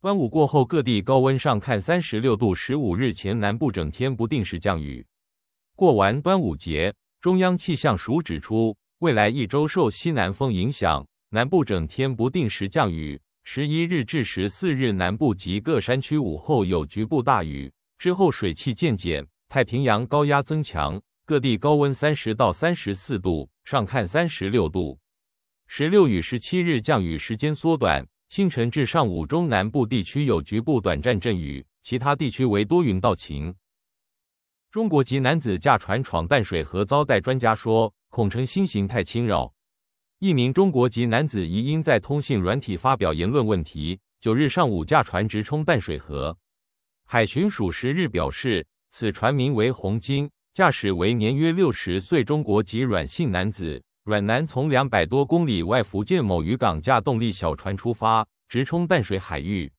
端午过后，各地高温上看三十六度。十五日前南部整天不定时降雨。过完端午节，中央气象署指出，未来一周受西南风影响，南部整天不定时降雨。十一日至十四日南部及各山区午后有局部大雨，之后水汽渐减，太平洋高压增强，各地高温三十到三十四度，上看三十六度。十六与十七日降雨时间缩短。清晨至上午，中南部地区有局部短暂阵雨，其他地区为多云到晴。中国籍男子驾船闯淡水河，遭带专家说恐成新形态侵扰。一名中国籍男子疑因在通信软体发表言论问题，九日上午驾船直冲淡水河。海巡署十日表示，此船名为“红鲸”，驾驶为年约六十岁中国籍软性男子。阮南从两百多公里外福建某渔港架动力小船出发，直冲淡水海域。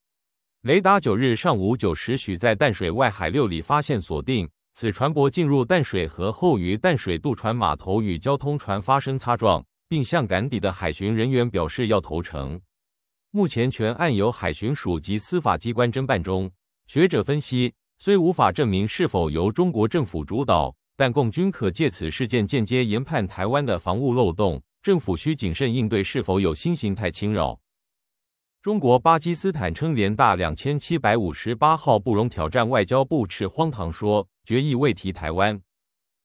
雷达九日上午九时许，在淡水外海六里发现锁定，此船舶进入淡水河后，于淡水渡船码头与交通船发生擦撞，并向赶底的海巡人员表示要投诚。目前，全案由海巡署及司法机关侦办中。学者分析，虽无法证明是否由中国政府主导。但共军可借此事件间接研判台湾的防务漏洞，政府需谨慎应对是否有新形态侵扰。中国、巴基斯坦称联大两千七百五十八号不容挑战，外交部斥荒唐说决议未提台湾。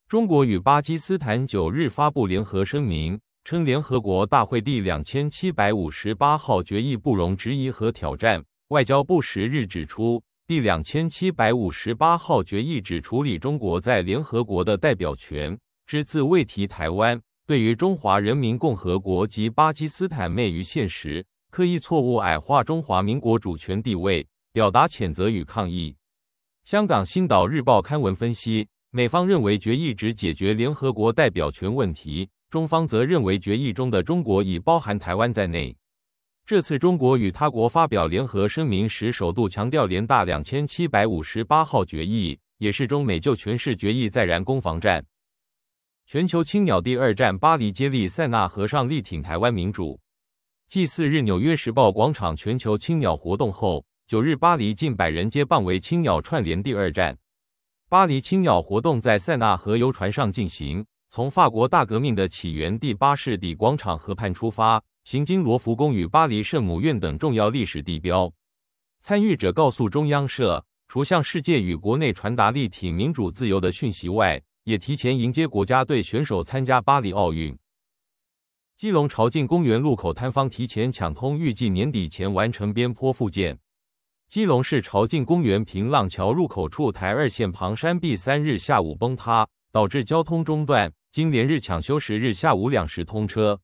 中国与巴基斯坦九日发布联合声明称，联合国大会第两千七百五十八号决议不容质疑和挑战。外交部十日指出。第两千七百五十八号决议只处理中国在联合国的代表权，只字未提台湾。对于中华人民共和国及巴基斯坦昧于现实，刻意错误矮化中华民国主权地位，表达谴责与抗议。香港《星岛日报》刊文分析，美方认为决议只解决联合国代表权问题，中方则认为决议中的“中国”已包含台湾在内。这次中国与他国发表联合声明时，首度强调联大两千七百五十八号决议，也是中美就《全市决议再燃攻防战。全球青鸟第二站巴黎接力塞纳河上力挺台湾民主。继四日，纽约时报广场全球青鸟活动后，九日巴黎近百人接棒为青鸟串联第二站。巴黎青鸟活动在塞纳河游船上进行，从法国大革命的起源地巴士底广场河畔出发。行经罗浮宫与巴黎圣母院等重要历史地标，参与者告诉中央社，除向世界与国内传达立体民主自由的讯息外，也提前迎接国家队选手参加巴黎奥运。基隆朝进公园路口摊方提前抢通，预计年底前完成边坡复建。基隆市朝进公园平浪桥入口处台二线旁山壁三日下午崩塌，导致交通中断。经连日抢修，十日下午两时通车。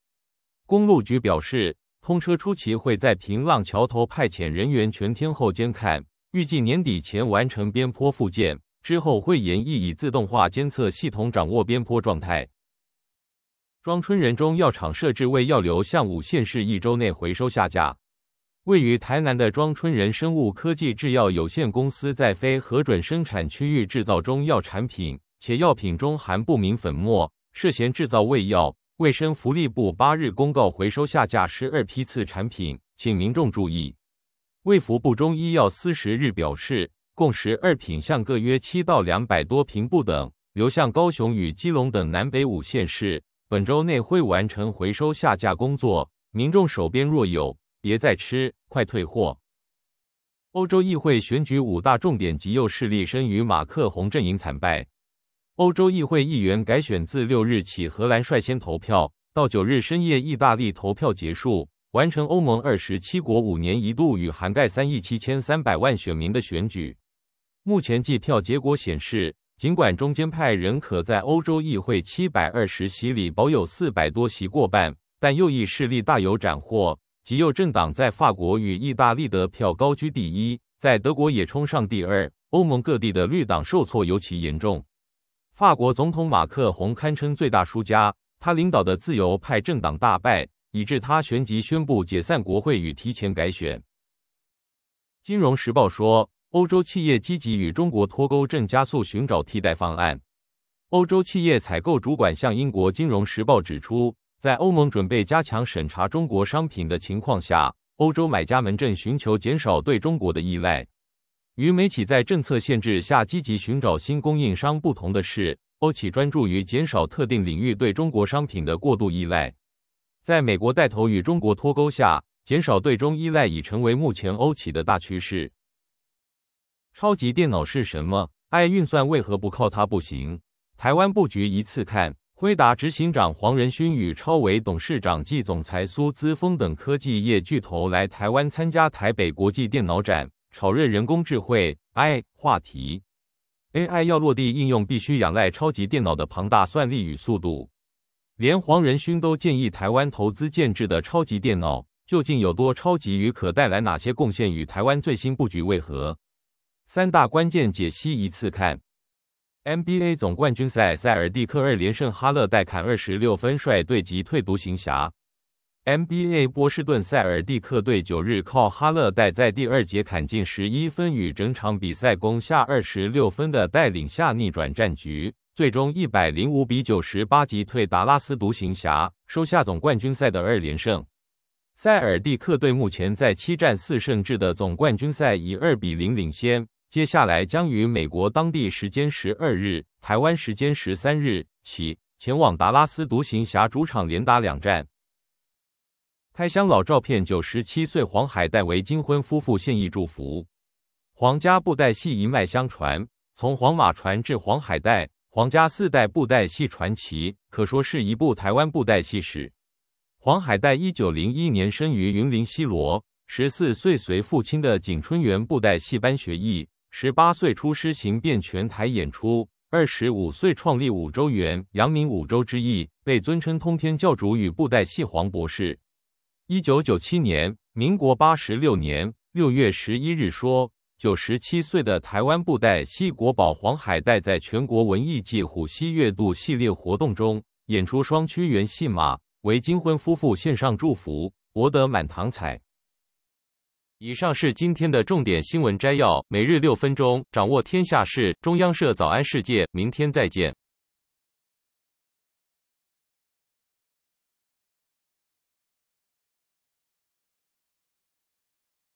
公路局表示，通车初期会在平浪桥头派遣人员全天候监看，预计年底前完成边坡复建之后会沿疫以自动化监测系统掌握边坡状态。庄春仁中药厂设置为药流向五县市一周内回收下架。位于台南的庄春仁生物科技制药有限公司在非核准生产区域制造中药产品，且药品中含不明粉末，涉嫌制造胃药。卫生福利部八日公告回收下架十二批次产品，请民众注意。卫福部中医药司十日表示，共十二品项，各约七到两百多瓶不等，流向高雄与基隆等南北五县市，本周内会完成回收下架工作。民众手边若有，别再吃，快退货。欧洲议会选举五大重点极右势力生于马克洪阵营惨败。欧洲议会议员改选自六日起，荷兰率先投票，到九日深夜，意大利投票结束，完成欧盟二十七国五年一度与涵盖三亿七千三百万选民的选举。目前计票结果显示，尽管中间派仍可在欧洲议会七百二十席里保有四百多席过半，但右翼势力大有斩获，极右政党在法国与意大利得票高居第一，在德国也冲上第二。欧盟各地的绿党受挫尤其严重。法国总统马克龙堪称最大输家，他领导的自由派政党大败，以致他旋即宣布解散国会与提前改选。《金融时报》说，欧洲企业积极与中国脱钩，正加速寻找替代方案。欧洲企业采购主管向《英国金融时报》指出，在欧盟准备加强审查中国商品的情况下，欧洲买家们正寻求减少对中国的依赖。与美企在政策限制下积极寻找新供应商不同的是，欧企专注于减少特定领域对中国商品的过度依赖。在美国带头与中国脱钩下，减少对中依赖已成为目前欧企的大趋势。超级电脑是什么？爱运算为何不靠它不行？台湾布局一次看。辉达执行长黄仁勋与超维董事长暨总裁苏姿丰等科技业巨头来台湾参加台北国际电脑展。炒热人工智能 AI 话题，AI 要落地应用，必须仰赖超级电脑的庞大算力与速度。连黄仁勋都建议台湾投资建制的超级电脑究竟有多超级，与可带来哪些贡献？与台湾最新布局为何？三大关键解析一次看。NBA 总冠军赛塞尔蒂克二连胜哈勒戴砍二十六分，率队及退独行侠。NBA 波士顿塞尔蒂克队九日靠哈勒代在第二节砍进十一分，与整场比赛攻下二十六分的带领下逆转战局，最终一百零五比九十八击退达拉斯独行侠，收下总冠军赛的二连胜。塞尔蒂克队目前在七战四胜制的总冠军赛以二比零领先，接下来将与美国当地时间十二日、台湾时间十三日起前往达拉斯独行侠主场连打两战。开箱老照片，九十七岁黄海带为金婚夫妇献艺祝福。黄家布袋戏一脉相传，从黄马传至黄海带，黄家四代布袋戏传奇，可说是一部台湾布袋戏史。黄海带一九零一年生于云林西罗，十四岁随父亲的景春园布袋戏班学艺，十八岁出师行遍全台演出，二十五岁创立五洲园，扬名五洲之意，被尊称通天教主与布袋戏黄博士。一九九七年，民国八十六年六月十一日，说九十七岁的台湾布袋戏国宝黄海岱，在全国文艺界虎溪月度系列活动中演出双曲原戏码，为金婚夫妇献上祝福，博得满堂彩。以上是今天的重点新闻摘要，每日六分钟，掌握天下事。中央社早安世界，明天再见。